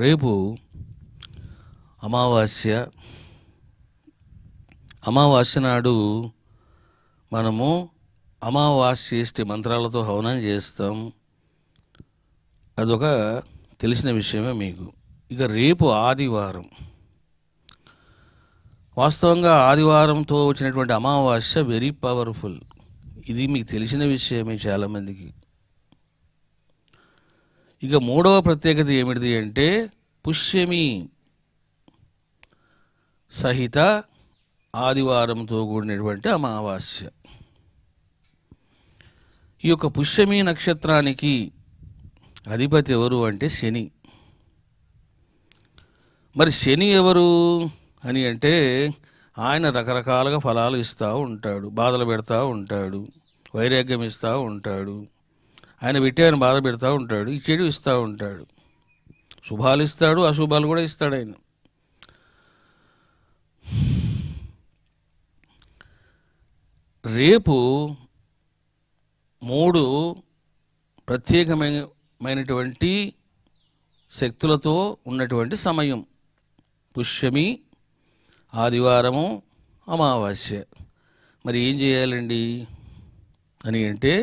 రేపు అమావాస్య అమావాస్య నాడు మనము అమావాస్యేష్టి మంత్రాలతో హవనం చేస్తాం అదొక తెలిసిన విషయమే మీకు ఇక రేపు ఆదివారం వాస్తవంగా ఆదివారంతో వచ్చినటువంటి అమావాస్య వెరీ పవర్ఫుల్ ఇది మీకు తెలిసిన విషయమే చాలామందికి ఇక మూడవ ప్రత్యేకత ఏమిటిది అంటే పుష్యమి సహిత ఆదివారంతో కూడినటువంటి అమావాస్య ఈ యొక్క పుష్యమి నక్షత్రానికి అధిపతి ఎవరు అంటే శని మరి శని ఎవరు అని అంటే ఆయన రకరకాలుగా ఫలాలు ఇస్తూ ఉంటాడు బాధలు పెడతా ఉంటాడు వైరాగ్యం ఇస్తూ ఉంటాడు ఆయన పెట్టి ఆయన బాధ పెడతా ఉంటాడు ఈ చెడు ఇస్తూ ఉంటాడు శుభాలు ఇస్తాడు అశుభాలు కూడా ఇస్తాడు ఆయన రేపు మూడు ప్రత్యేకమైనటువంటి శక్తులతో ఉన్నటువంటి సమయం పుష్యమి ఆదివారము అమావాస్య మరి ఏం చేయాలండి అని అంటే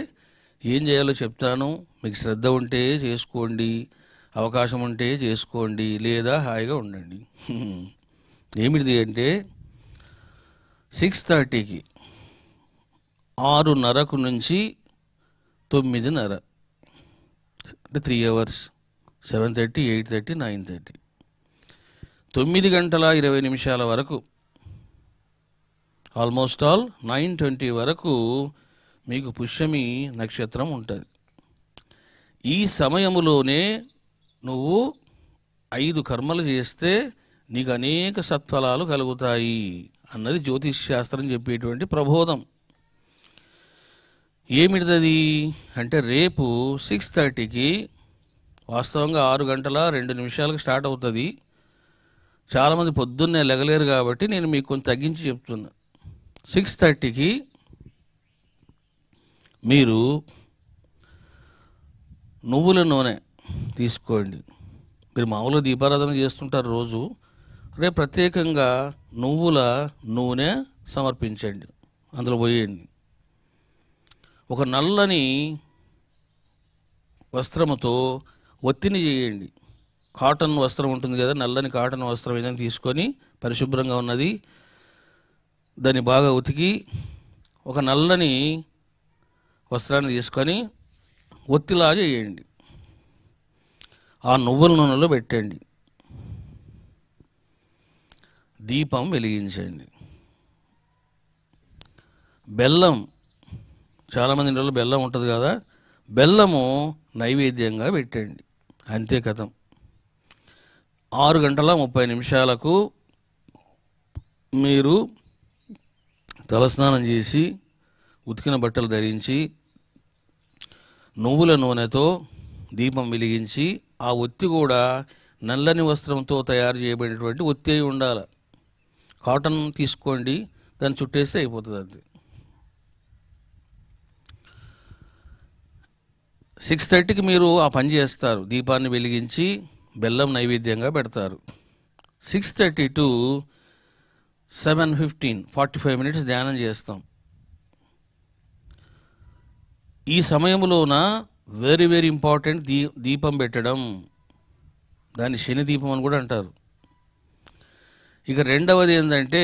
ఏం చేయాలో చెప్తాను మీకు శ్రద్ధ ఉంటే చేసుకోండి అవకాశం ఉంటే చేసుకోండి లేదా హాయిగా ఉండండి ఏమిటిది అంటే సిక్స్ థర్టీకి ఆరున్నరకు నుంచి తొమ్మిదిన్నర అంటే three hours seven thirty eight thirty nine thirty తొమ్మిది గంటల ఇరవై నిమిషాల వరకు ఆల్మోస్ట్ ఆల్ నైన్ ట్వంటీ వరకు మీకు పుష్యమి నక్షత్రం ఉంటుంది ఈ సమయములోనే నువ్వు ఐదు కర్మలు చేస్తే నీకు అనేక సత్ఫలాలు కలుగుతాయి అన్నది జ్యోతిష్ శాస్త్రం చెప్పేటువంటి ప్రబోధం ఏమిటిది అంటే రేపు సిక్స్ థర్టీకి వాస్తవంగా ఆరు గంటల రెండు నిమిషాలకు స్టార్ట్ అవుతుంది చాలామంది పొద్దున్నే లెగలేరు కాబట్టి నేను మీకు కొంచెం తగ్గించి చెప్తున్నా సిక్స్ థర్టీకి మీరు నువ్వుల నూనె తీసుకోండి మీరు మామూలుగా దీపారాధన చేస్తుంటారు రోజు రేపు ప్రత్యేకంగా నువ్వుల నూనె సమర్పించండి అందులో పోయండి ఒక నల్లని వస్త్రముతో ఒత్తిని చేయండి కాటన్ వస్త్రం ఉంటుంది కదా నల్లని కాటన్ వస్త్రం ఏదైనా తీసుకొని పరిశుభ్రంగా ఉన్నది దాన్ని బాగా ఉతికి ఒక నల్లని వస్త్రాన్ని తీసుకొని ఒత్తిలా చేయండి ఆ నువ్వుల నూనెలో పెట్టండి దీపం వెలిగించండి బెల్లం చాలామంది ఇంట్లో బెల్లం ఉంటుంది కదా బెల్లము నైవేద్యంగా పెట్టండి అంతే కథం ఆరు గంటల ముప్పై నిమిషాలకు మీరు తలస్నానం చేసి ఉతికిన బట్టలు ధరించి నువ్వుల నూనెతో దీపం వెలిగించి ఆ ఒత్తి కూడా నల్లని వస్త్రంతో తయారు చేయబడినటువంటి ఒత్తి అయి ఉండాలి కాటన్ తీసుకోండి దాన్ని చుట్టేస్తే అయిపోతుంది అంతే సిక్స్ థర్టీకి మీరు ఆ పని చేస్తారు దీపాన్ని వెలిగించి బెల్లం నైవేద్యంగా పెడతారు six thirty to seven fifteen forty five minutes ధ్యానం చేస్తాం ఈ సమయంలోన వెరీ వెరీ ఇంపార్టెంట్ దీ దీపం పెట్టడం దాన్ని శని దీపం అని కూడా అంటారు ఇక రెండవది ఏంటంటే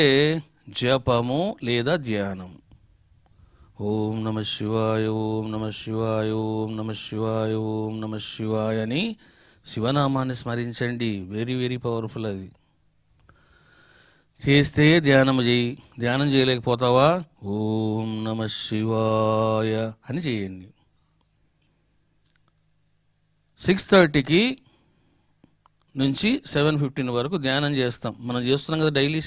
జపము లేదా ధ్యానం ఓం నమ శివాయ ఓం నమ శివాయ ఓం నమ శివాయ ఓం నమ శివాయ అని శివనామాన్ని స్మరించండి వెరీ వెరీ పవర్ఫుల్ అది చేస్తే ధ్యానం చేయి ధ్యానం చేయలేకపోతావా ఓం నమ శివాయ అని చేయండి సిక్స్ థర్టీకి నుంచి సెవెన్ ఫిఫ్టీన్ వరకు ధ్యానం చేస్తాం మనం చేస్తున్నాం కదా డైలీ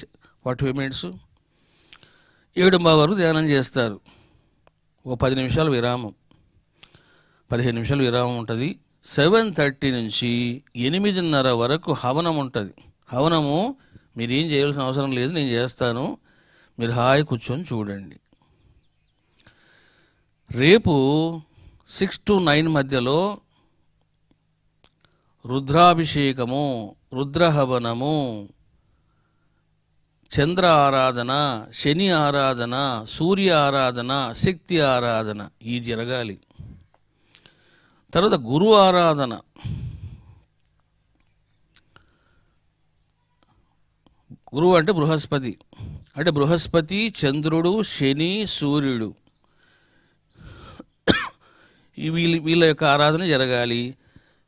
ఫార్టీ ఫైవ్ మినిట్స్ ఏడుంబా వరకు ధ్యానం చేస్తారు ఓ పది నిమిషాలు విరామం పదిహేను నిమిషాలు విరామం ఉంటుంది సెవెన్ థర్టీ నుంచి ఎనిమిదిన్నర వరకు హవనం ఉంటుంది హవనము మీరేం చేయాల్సిన అవసరం లేదు నేను చేస్తాను మీరు హాయి కూర్చొని చూడండి రేపు సిక్స్ టు నైన్ మధ్యలో రుద్రాభిషేకము రుద్రహవనము చంద్ర ఆరాధన శని ఆరాధన సూర్య ఆరాధన శక్తి ఆరాధన ఈ జరగాలి తర్వాత గురు ఆరాధన గురువు అంటే బృహస్పతి అంటే బృహస్పతి చంద్రుడు శని సూర్యుడు వీళ్ళ వీళ్ళ యొక్క ఆరాధన జరగాలి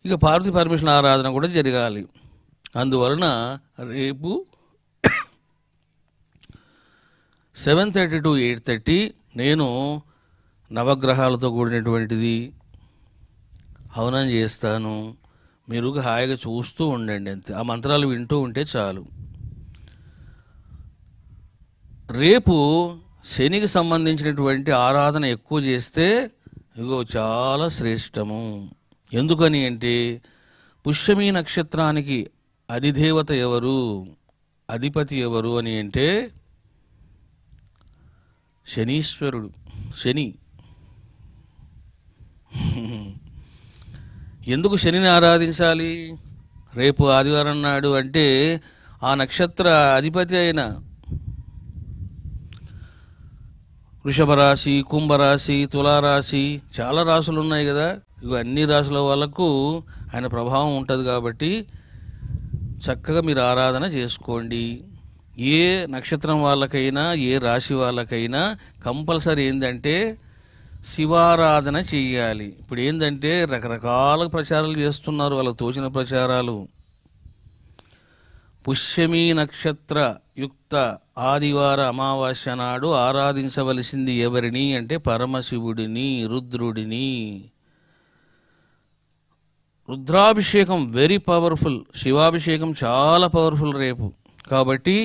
ఇక పార్వతి పరమేశ్వరుని ఆరాధన కూడా జరగాలి అందువలన రేపు seven thirty to eight thirty నేను నవగ్రహాలతో కూడినటువంటిది హవనం చేస్తాను మీరు హాయిగా చూస్తూ ఉండండి అంతే ఆ మంత్రాలు వింటూ ఉంటే చాలు రేపు శనికి సంబంధించినటువంటి ఆరాధన ఎక్కువ చేస్తే ఇగో చాలా శ్రేష్టము ఎందుకని అంటే పుష్యమి నక్షత్రానికి అధిదేవత ఎవరు అధిపతి ఎవరు అని అంటే శనీశ్వరుడు శని ఎందుకు శనిని ఆరాధించాలి రేపు ఆదివారం నాడు అంటే ఆ నక్షత్ర అధిపతి అయిన వృషభ రాశి కుంభరాశి తులారాశి చాలా రాశులు ఉన్నాయి కదా ఇవి అన్ని రాశుల వాళ్ళకు ఆయన ప్రభావం ఉంటుంది కాబట్టి చక్కగా మీరు ఆరాధన చేసుకోండి ఏ నక్షత్రం వాళ్ళకైనా ఏ రాశి వాళ్ళకైనా కంపల్సరీ ఏంటంటే శివారాధన చేయాలి ఇప్పుడు ఏంటంటే రకరకాల ప్రచారాలు చేస్తున్నారు వాళ్ళకు తోచిన ప్రచారాలు పుష్యమీ నక్షత్ర యుక్త ఆదివార అమావాస్య నాడు ఆరాధించవలసింది ఎవరిని అంటే పరమశివుడిని రుద్రుడిని రుద్రాభిషేకం వెరీ పవర్ఫుల్ శివాభిషేకం చాలా పవర్ఫుల్ రేపు కాబట్టి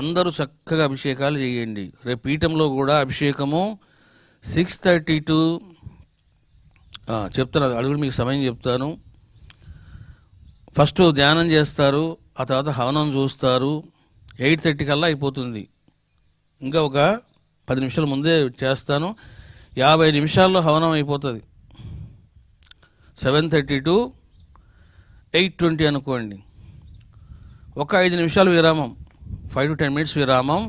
అందరూ చక్కగా అభిషేకాలు చేయండి రేపు పీఠంలో కూడా అభిషేకము సిక్స్ థర్టీ టు చెప్తాను అది అడుగులు మీకు సమయం చెప్తాను ఫస్ట్ ధ్యానం చేస్తారు ఆ తర్వాత హవనం చూస్తారు ఎయిట్ థర్టీ కల్లా అయిపోతుంది ఇంకా ఒక పది నిమిషాల ముందే చేస్తాను యాభై నిమిషాల్లో హవనం అయిపోతుంది seven thirty to eight twenty అనుకోండి ఒక ఐదు నిమిషాలు విరామం ఫైవ్ టు టెన్ మినిట్స్ విరామం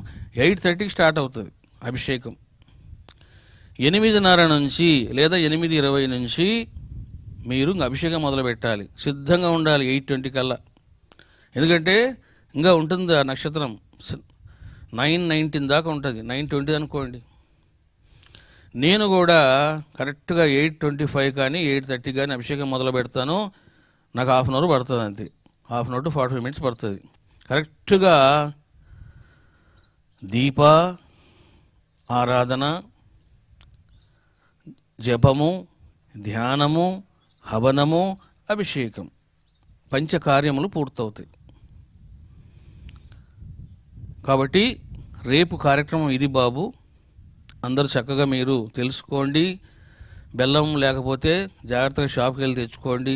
ఎయిట్ థర్టీకి స్టార్ట్ అవుతుంది అభిషేకం ఎనిమిదిన్నర నుంచి లేదా ఎనిమిది ఇరవై నుంచి మీరు ఇంకా అభిషేకం మొదలు పెట్టాలి సిద్ధంగా ఉండాలి ఎయిట్ ట్వంటీ కల్లా ఎందుకంటే ఇంకా ఉంటుంది ఆ నక్షత్రం నైన్ నైన్టీన్ దాకా ఉంటుంది నైన్ ట్వంటీ అనుకోండి నేను కూడా కరెక్ట్గా ఎయిట్ ట్వంటీ ఫైవ్ కానీ ఎయిట్ థర్టీ కానీ అభిషేకం మొదలు పెడతాను నాకు హాఫ్ అన్ అవర్ పడుతుంది అంతే half an hour to forty five minutes పడుతుంది కరెక్ట్గా దీప ఆరాధన జపము ధ్యానము హవనము అభిషేకం పంచకార్యములు పూర్తవుతాయి కాబట్టి రేపు కార్యక్రమం ఇది బాబు అందరూ చక్కగా మీరు తెలుసుకోండి బెల్లం లేకపోతే జాగ్రత్తగా షాప్కి వెళ్ళి తెచ్చుకోండి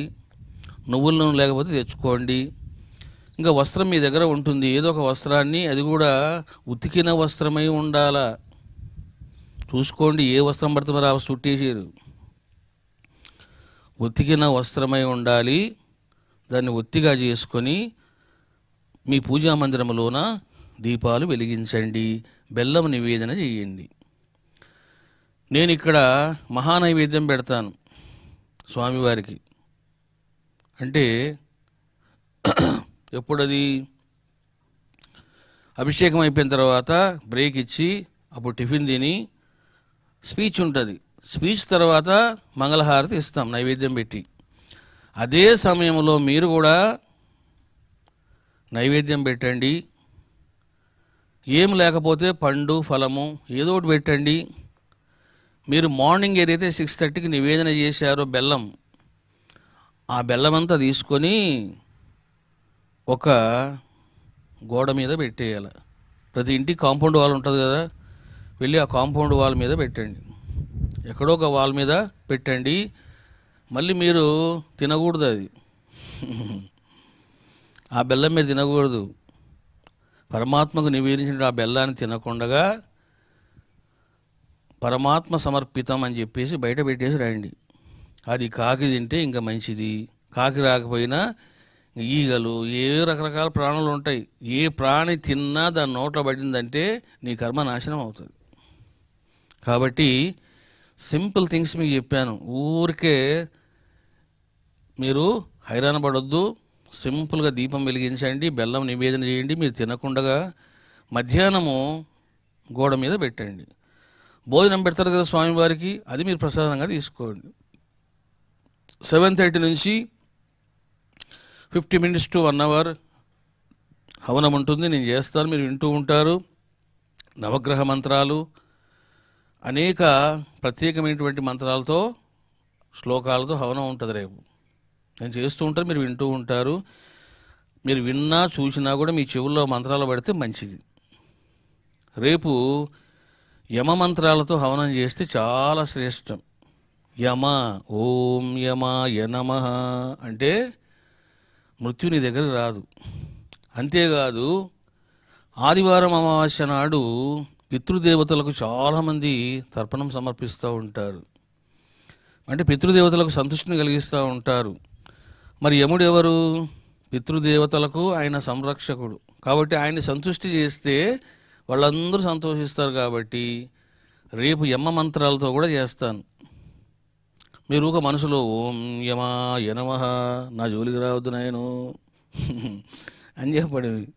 నువ్వుల నూనె లేకపోతే తెచ్చుకోండి ఇంకా వస్త్రం మీ దగ్గర ఉంటుంది ఏదో ఒక వస్త్రాన్ని అది కూడా ఉతికిన వస్త్రమై ఉండాలా చూసుకోండి ఏ వస్త్రం పడితే మరి ఆ చుట్టేసారు ఉతికిన వస్త్రమై ఉండాలి దాన్ని ఒత్తిగా చేసుకొని మీ పూజా మందిరంలోన దీపాలు వెలిగించండి బెల్లం నివేదన చేయండి నేను ఇక్కడ మహానైవేద్యం పెడతాను స్వామివారికి అంటే ఎప్పుడది అభిషేకం అయిపోయిన తర్వాత బ్రేక్ ఇచ్చి అప్పుడు టిఫిన్ తిని స్పీచ్ ఉంటుంది స్పీచ్ తర్వాత మంగళహారతి ఇస్తాం నైవేద్యం పెట్టి అదే సమయంలో మీరు కూడా నైవేద్యం పెట్టండి ఏం లేకపోతే పండు ఫలము ఏదో ఒకటి పెట్టండి మీరు మార్నింగ్ ఏదైతే సిక్స్ థర్టీకి నివేదన చేశారో బెల్లం ఆ బెల్లం అంతా తీసుకొని ఒక గోడ మీద పెట్టేయాలి ప్రతి ఇంటి కాంపౌండ్ వాల్ ఉంటుంది కదా వెళ్ళి ఆ కాంపౌండ్ వాల్ మీద పెట్టండి ఎక్కడో ఒక వాల్ మీద పెట్టండి మళ్ళీ మీరు తినకూడదు అది ఆ బెల్లం మీరు తినకూడదు పరమాత్మకు నివేదించిన ఆ బెల్లాన్ని తినకుండగా పరమాత్మ సమర్పితం అని చెప్పేసి బయట పెట్టేసి రాయండి అది కాకి తింటే ఇంకా మంచిది కాకి రాకపోయినా ఈగలు ఏ రకరకాల ప్రాణులు ఉంటాయి ఏ ప్రాణి తిన్నా దాని నోట్లో పడిందంటే నీ కర్మ నాశనం అవుతుంది కాబట్టి సింపుల్ థింగ్స్ మీకు చెప్పాను ఊరికే మీరు హైరాణ పడొద్దు సింపుల్గా దీపం వెలిగించండి బెల్లం నివేదన చేయండి మీరు తినకుండా మధ్యాహ్నము గోడ మీద పెట్టండి భోజనం పెడతారు కదా స్వామివారికి అది మీరు ప్రసాదంగా తీసుకోండి సెవెన్ థర్టీ నుంచి fifty minutes to one hour హవనం ఉంటుంది నేను చేస్తాను మీరు వింటూ ఉంటారు నవగ్రహ మంత్రాలు అనేక ప్రత్యేకమైనటువంటి మంత్రాలతో శ్లోకాలతో హవనం ఉంటుంది రేపు నేను చేస్తూ ఉంటారు మీరు వింటూ ఉంటారు మీరు విన్నా చూసినా కూడా మీ చెవుల్లో మంత్రాలు పడితే మంచిది రేపు యమ మంత్రాలతో హవనం చేస్తే చాలా శ్రేష్టం యమ ఓం యమ యనమ అంటే మృత్యు నీ దగ్గర రాదు అంతేకాదు ఆదివారం అమావాస్య నాడు పితృదేవతలకు చాలామంది తర్పణం సమర్పిస్తూ ఉంటారు అంటే పితృదేవతలకు సంతృష్టిని కలిగిస్తూ ఉంటారు మరి యముడు ఎవరు పితృదేవతలకు ఆయన సంరక్షకుడు కాబట్టి ఆయన్ని సంతుష్టి చేస్తే వాళ్ళందరూ సంతోషిస్తారు కాబట్టి రేపు యమ మంత్రాలతో కూడా చేస్తాను మీరు ఒక మనసులో ఓం యమా యనమహ నా జోలికి రావద్దు నాయను అని చెప్పడేవి